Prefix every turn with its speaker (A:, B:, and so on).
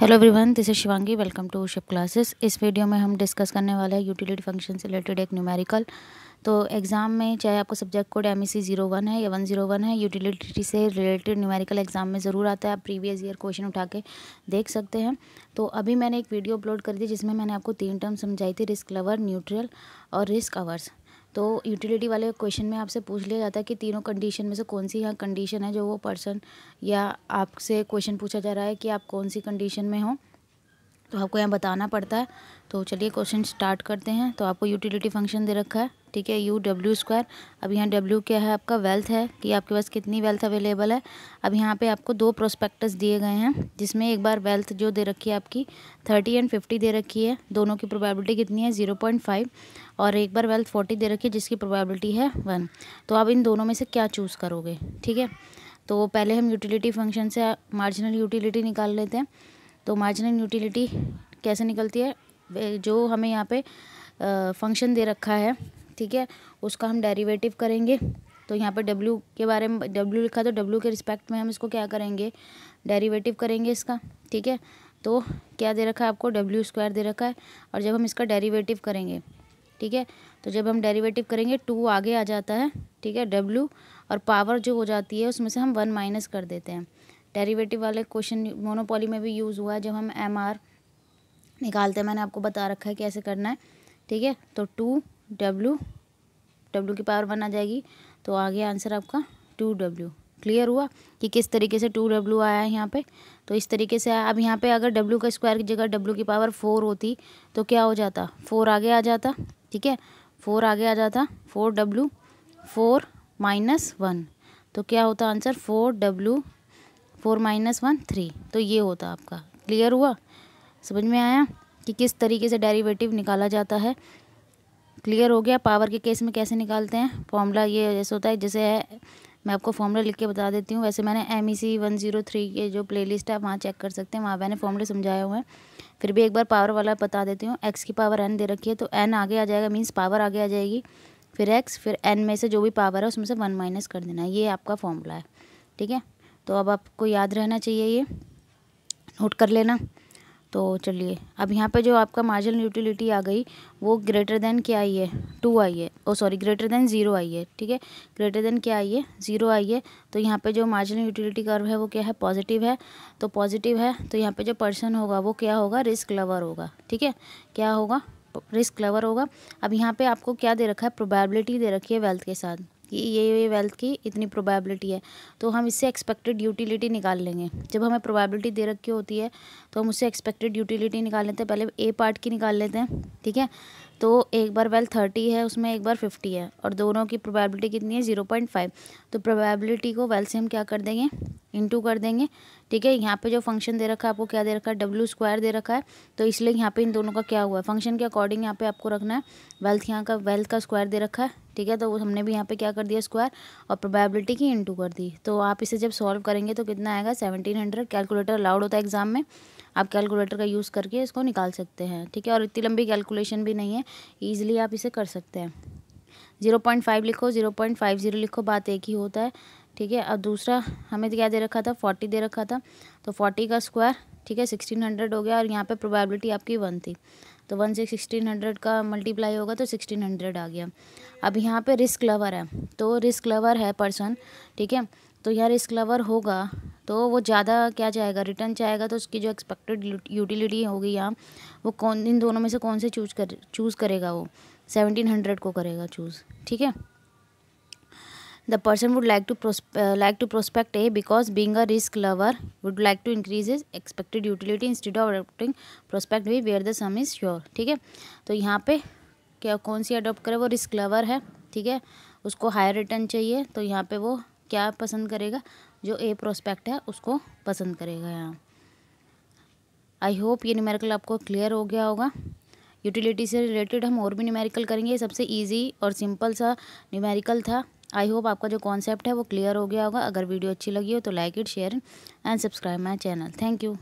A: hello everyone this is Shivangi welcome to ship classes इस वीडियो में हम डिस्कस करने वाले हैं यूटिलिटी फंक्शन से रिलेटेड एक न्यूमेरिकल तो एग्ज़ाम में चाहे आपका subject code M E C zero one है या वन जीरो वन है यूटिलिटी से रिलेटेड न्यूमेरिकल एग्ज़ाम में ज़रूर आता है आप प्रीवियस ईयर क्वेश्चन उठा के देख सकते हैं तो अभी मैंने एक वीडियो अपलोड कर दी जिसमें मैंने आपको तीन टर्म समझाई थी रिस्क लवर न्यूट्रल और रिस्क अवर्स तो यूटिलिटी वाले क्वेश्चन में आपसे पूछ लिया जाता है कि तीनों कंडीशन में से कौन सी यहाँ कंडीशन है जो वो पर्सन या आपसे क्वेश्चन पूछा जा रहा है कि आप कौन सी कंडीशन में हों तो आपको यहाँ बताना पड़ता है तो चलिए क्वेश्चन स्टार्ट करते हैं तो आपको यूटिलिटी फंक्शन दे रखा है ठीक है यू डब्ल्यू स्क्वायर अब यहाँ डब्ल्यू क्या है आपका वेल्थ है कि आपके पास कितनी वेल्थ अवेलेबल है अब यहाँ पे आपको दो प्रोस्पेक्टस दिए गए हैं जिसमें एक बार वेल्थ जो दे रखी है आपकी थर्टी एंड फिफ्टी दे रखी है दोनों की प्रोबेबिलिटी कितनी है ज़ीरो पॉइंट फाइव और एक बार वेल्थ फोर्टी दे रखी है जिसकी प्रोबेबिलिटी है वन तो आप इन दोनों में से क्या चूज़ करोगे ठीक है तो पहले हम यूटिलिटी फंक्शन से मार्जिनल यूटिलिटी निकाल लेते हैं तो मार्जिनल यूटिलिटी कैसे निकलती है जो हमें यहाँ पे फंक्शन दे रखा है ठीक है उसका हम डेरिवेटिव करेंगे तो यहाँ पर डब्ल्यू के बारे में डब्ल्यू लिखा तो डब्ल्यू के रिस्पेक्ट में हम इसको क्या करेंगे डेरिवेटिव करेंगे इसका ठीक है तो क्या दे रखा है आपको डब्ल्यू स्क्वायर दे रखा है और जब हम इसका डेरिवेटिव करेंगे ठीक है तो जब हम डेरिवेटिव करेंगे टू आगे आ जाता है ठीक है डब्ल्यू और पावर जो हो जाती है उसमें से हम वन माइनस कर देते हैं डेरिवेटिव वाले क्वेश्चन मोनोपोली में भी यूज़ हुआ है जब हम एम आर निकालते हैं मैंने आपको बता रखा है कि करना है ठीक है तो टू डब्ल्यू डब्ल्यू की पावर वन आ जाएगी तो आ गया आंसर आपका टू डब्ल्यू क्लियर हुआ कि किस तरीके से टू डब्ल्यू आया है यहाँ पे तो इस तरीके से अब यहाँ पे अगर डब्ल्यू का स्क्वायर की जगह डब्ल्यू की पावर फोर होती तो क्या हो जाता फोर आगे आ जाता ठीक है फोर आगे आ जाता four W four minus one तो क्या होता answer four W four minus one three तो ये होता आपका क्लियर हुआ समझ में आया कि किस तरीके से डेरिवेटिव निकाला जाता है क्लियर हो गया पावर के केस में कैसे निकालते हैं फॉर्मूला ये जैसे होता है जैसे है मैं आपको फॉर्मूला लिख के बता देती हूँ वैसे मैंने M E C one zero three के जो लिस्ट है वहाँ चेक कर सकते हैं वहाँ मैंने फॉर्मूले समझाए हुए हैं फिर भी एक बार पावर वाला बता देती हूँ एक्स की पावर एन दे रखी है तो एन आगे आ जाएगा मीन्स पावर आगे आ जाएगी फिर एक्स फिर एन में से जो भी पावर है उसमें से वन माइनस कर देना ये आपका फॉर्मूला है ठीक है तो अब आपको याद रहना चाहिए ये नोट कर लेना तो चलिए अब यहाँ पे जो आपका मार्जिनल यूटिलिटी आ गई वो ग्रेटर देन क्या आई है टू आई है oh sorry greater than zero I है ठीक है ग्रेटर देन क्या आई है ज़ीरो आई है तो यहाँ पे जो मार्जिनल यूटिलिटी कर्व है वो क्या है पॉजिटिव है तो पॉजिटिव है तो यहाँ पे जो पर्सन होगा वो क्या होगा रिस्क लवर होगा ठीक है क्या होगा रिस्क लवर होगा अब यहाँ पर आपको क्या दे रखा है प्रोबेबिलिटी दे रखी है वेल्थ के साथ कि ये ये वेल्थ की इतनी प्रोबेबिलिटी है तो हम इससे एक्सपेक्टेड यूटिलिटी निकाल लेंगे जब हमें प्रोबेबिलिटी दे रखी होती है तो हम उससे एक्सपेक्टेड यूटिलिटी निकाल लेते हैं पहले ए पार्ट की निकाल लेते हैं ठीक है तो एक बार वेल थर्टी है उसमें एक बार फिफ्टी है और दोनों की प्रोबेबिलिटी कितनी है ज़ीरो पॉइंट फाइव तो प्रोबेबिलिटी को वेल से हम क्या कर देंगे इंटू कर देंगे ठीक है यहाँ पे जो फंक्शन दे रखा है आपको क्या दे रखा है डब्ल्यू स्क्वायर दे रखा है तो इसलिए यहाँ पे इन दोनों का क्या हुआ है फंक्शन के अकॉर्डिंग यहाँ पे आपको रखना है वेल्थ यहाँ का वेल्थ का स्क्वायर दे रखा है ठीक है तो हमने भी यहाँ पे क्या कर दिया स्क्वायर और प्रोबेबिलिटी की इंटू कर दी तो आप इसे जब सॉल्व करेंगे तो कितना आएगा सेवनटीन हंड्रेड कैलकुलेटर अलाउड होता है एग्जाम में आप कैलकुलेटर का यूज़ करके इसको निकाल सकते हैं ठीक है और इतनी लंबी कैलकुलेशन भी नहीं है ईजिली आप इसे कर सकते हैं ज़ीरो पॉइंट फाइव लिखो ज़ीरो पॉइंट फाइव ज़ीरो लिखो बात एक ही होता है ठीक है और दूसरा हमें तो क्या दे रखा था फोर्टी दे रखा था तो फोर्टी का स्क्वायर ठीक है सिक्सटीन हंड्रेड हो गया और यहाँ पे प्रोबेबिलिटी आपकी वन थी तो वन से सिक्सटीन हंड्रेड का मल्टीप्लाई होगा तो सिक्सटीन हंड्रेड आ गया अब यहाँ पे रिस्क लवर है तो रिस्क लवर है पर्सन ठीक है तो यार रिस्क लवर होगा तो वो ज़्यादा क्या चाहेगा रिटर्न चाहेगा तो उसकी जो एक्सपेक्टेड यूटिलिटी होगी यहाँ वो कौन इन दोनों में से कौन से चूज कर चूज़ करेगा वो सेवनटीन हंड्रेड को करेगा चूज़ ठीक है the person would like to like to prospect A because being a risk lover would like to increase is expected utility instead of adopting prospect B where the sum is sure ठीक है तो यहाँ पे क्या कौन सी adopt करे वो risk lover है ठीक है उसको हायर रिटर्न चाहिए तो यहाँ पे वो क्या पसंद करेगा जो ए प्रोस्पेक्ट है उसको पसंद करेगा यहाँ आई होप ये न्यूमेरिकल आपको क्लियर हो गया होगा यूटिलिटी से रिलेटेड हम और भी न्यूमेरिकल करेंगे ये सबसे ईजी और सिंपल सा न्यूमेरिकल था आई होप आपका जो कॉन्सेप्ट है वो क्लियर हो गया होगा अगर वीडियो अच्छी लगी हो तो like it share and subscribe my channel thank you